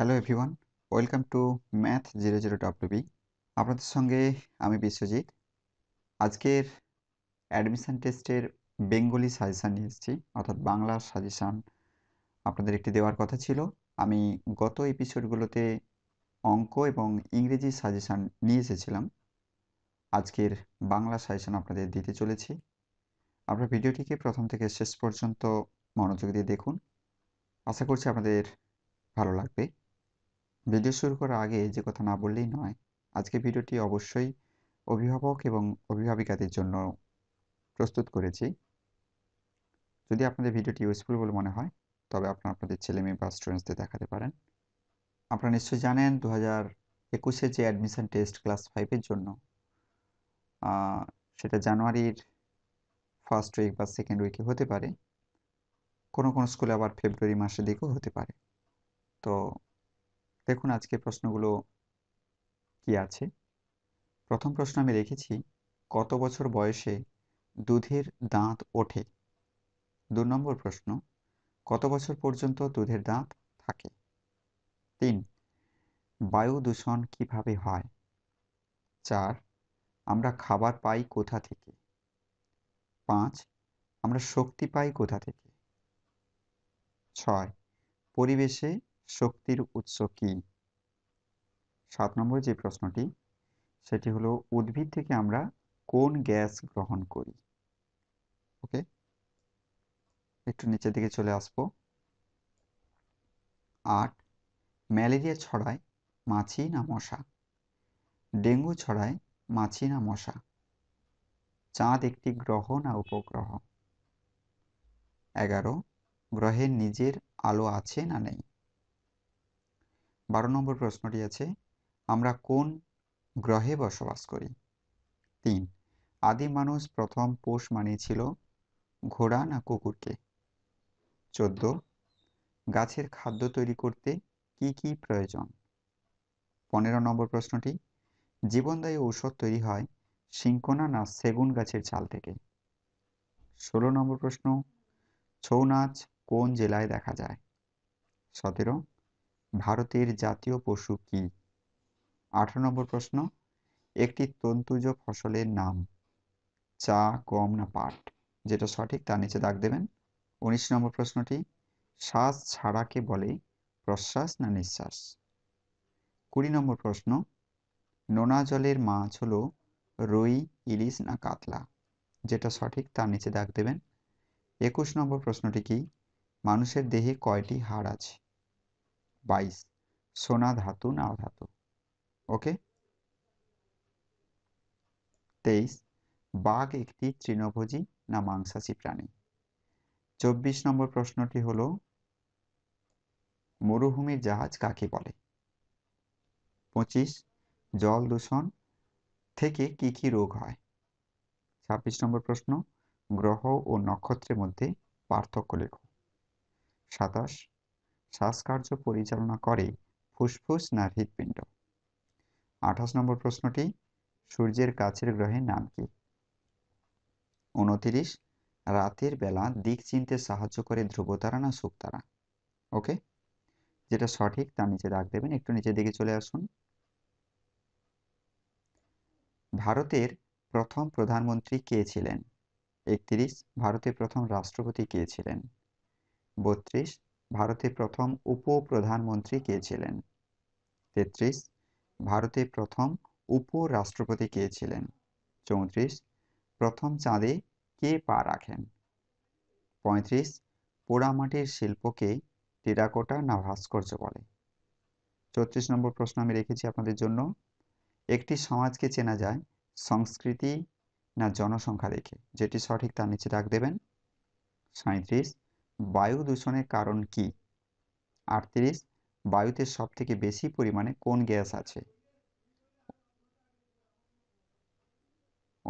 hello everyone welcome to math zero zero WB আপনাদের সঙ্গে আমি বিশ্বজিৎ আজকের অ্যাডমিশান টেস্টের বেঙ্গলি সাজেশান নিয়ে এসেছি অর্থাৎ বাংলার সাজেশান আপনাদের একটি দেওয়ার কথা ছিল আমি গত এপিসোডগুলোতে অঙ্ক এবং ইংরেজি সাজেশান নিয়ে এসেছিলাম আজকের বাংলা সাজেশান আপনাদের দিতে চলেছি আপনার ভিডিওটিকে প্রথম থেকে শেষ পর্যন্ত মনোযোগ দিয়ে দেখুন আশা করছি আপনাদের ভালো লাগবে ভিডিও শুরু করার আগে যে কথা না বললেই নয় আজকে ভিডিওটি অবশ্যই অভিভাবক এবং অভিভাবিকাদের জন্য প্রস্তুত করেছি যদি আপনাদের ভিডিওটি ইউজফুল বলে মনে হয় তবে আপনারা আপনাদের ছেলে মেয়ে বা স্টুডেন্টসদের দেখাতে পারেন আপনারা নিশ্চয়ই জানেন দু হাজার একুশে যে অ্যাডমিশান টেস্ট ক্লাস ফাইভের জন্য সেটা জানুয়ারির ফার্স্ট উইক বা সেকেন্ড উইকে হতে পারে কোনো কোনো স্কুলে আবার ফেব্রুয়ারি মাসের দিকেও হতে পারে তো দেখুন আজকে প্রশ্নগুলো কি আছে প্রথম প্রশ্ন আমি রেখেছি কত বছর বয়সে দুধের দাঁত ওঠে দু নম্বর প্রশ্ন কত বছর পর্যন্ত দুধের দাঁত থাকে তিন বায়ু দূষণ কিভাবে হয় চার আমরা খাবার পাই কোথা থেকে পাঁচ আমরা শক্তি পাই কোথা থেকে ছয় পরিবেশে শক্তির উৎস কি সাত নম্বর যে প্রশ্নটি সেটি হলো উদ্ভিদ থেকে আমরা কোন গ্যাস গ্রহণ করি ওকে একটু নিচের দিকে চলে আসবো আট ম্যালেরিয়া ছড়ায় মাছি না মশা ডেঙ্গু ছড়ায় মাছি না মশা চাঁদ একটি গ্রহ না উপগ্রহ এগারো গ্রহের নিজের আলো আছে না নেই বারো নম্বর প্রশ্নটি আছে আমরা কোন গ্রহে বসবাস করি তিন আদি মানুষ প্রথম পোষ মানিয়েছিল ঘোড়া না কুকুরকে চোদ্দ গাছের খাদ্য তৈরি করতে কি কি প্রয়োজন পনেরো নম্বর প্রশ্নটি জীবনদায়ী ঔষধ তৈরি হয় সিংকোনা না সেগুন গাছের চাল থেকে ষোলো নম্বর প্রশ্ন ছৌ নাচ কোন জেলায় দেখা যায় সতেরো ভারতের জাতীয় পশু কি আঠারো নম্বর প্রশ্ন একটি তন্তুজ ফসলের নাম চা গম না পাট যেটা সঠিক তার নিচে দাগ দেবেন উনিশ নম্বর প্রশ্নটি শ্বাস ছাড়াকে বলে প্রশ্বাস না নিঃশ্বাস কুড়ি নম্বর প্রশ্ন নোনা জলের মাছ হলো রুই ইলিশ না কাতলা যেটা সঠিক তার নিচে দাগ দেবেন একুশ নম্বর প্রশ্নটি কি মানুষের দেহে কয়টি হাড় আছে বাইশ সোনা ধাতু না ধাতু ওকে তেইশ বাঘ একটি তৃণভোজী না মাংসাশী প্রাণী চব্বিশ নম্বর প্রশ্নটি হল মরুভূমির জাহাজ কাকে বলে পঁচিশ জল দূষণ থেকে কি কি রোগ হয় ছাব্বিশ নম্বর প্রশ্ন গ্রহ ও নক্ষত্রের মধ্যে পার্থক্য লেখো সাতাশ শ্বাসকার্য পরিচালনা করে ফুসফুস না হৃৎপিণ্ড আঠাশ নম্বর প্রশ্নটি সূর্যের কাছের গ্রহের নাম কি উনতিরিশ রাতের বেলা দিক চিনতে সাহায্য করে ধ্রুবতারা না শুকতারা ওকে যেটা সঠিক তার নিচে দাগ দেবেন একটু নিচের দিকে চলে আসুন ভারতের প্রথম প্রধানমন্ত্রী কে ছিলেন একত্রিশ ভারতের প্রথম রাষ্ট্রপতি কে ছিলেন বত্রিশ ভারতের প্রথম উপপ্রধানমন্ত্রী কে ছিলেন তেত্রিশ ভারতের প্রথম উপরাষ্ট্রপতি কে ছিলেন চৌত্রিশ প্রথম চাঁদে কে পা রাখেন পঁয়ত্রিশ পোড়ামাটির শিল্পকে টেরাকোটা না ভাস্কর্য বলে চৌত্রিশ নম্বর প্রশ্ন আমি রেখেছি আপনাদের জন্য একটি সমাজকে চেনা যায় সংস্কৃতি না জনসংখ্যা দেখে যেটি সঠিক তার নিচে ডাক দেবেন সাঁত্রিশ বায়ু দূষণের কারণ কী আটত্রিশ বায়ুতে সব থেকে বেশি পরিমাণে কোন গ্যাস আছে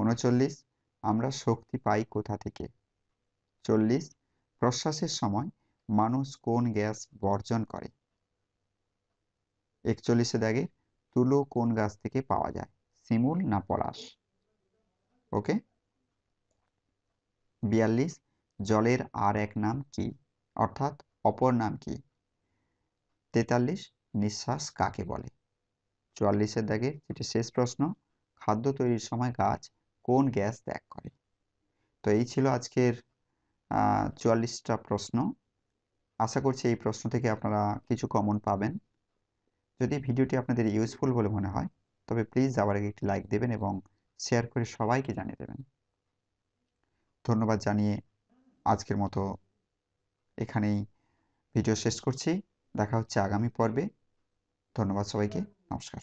উনচল্লিশ আমরা শক্তি পাই কোথা থেকে চল্লিশ প্রশ্বাসের সময় মানুষ কোন গ্যাস বর্জন করে একচল্লিশে দাগে তুলো কোন গাছ থেকে পাওয়া যায় শিমুল না পলাশ ওকে বিয়াল্লিশ জলের আর এক নাম কি অর্থাৎ অপর নাম কি তেতাল্লিশ নিঃশ্বাস কাকে বলে চুয়াল্লিশের দাগে যেটি শেষ প্রশ্ন খাদ্য তৈরির সময় গাছ কোন গ্যাস ত্যাগ করে তো এই ছিল আজকের চুয়াল্লিশটা প্রশ্ন আশা করছি এই প্রশ্ন থেকে আপনারা কিছু কমন পাবেন যদি ভিডিওটি আপনাদের ইউজফুল বলে মনে হয় তবে প্লিজ আবার একটি লাইক দেবেন এবং শেয়ার করে সবাইকে জানিয়ে দেবেন ধন্যবাদ জানিয়ে আজকের মতো এখানেই ভিডিও শেষ করছি দেখা হচ্ছে আগামী পর্বে ধন্যবাদ সবাইকে নমস্কার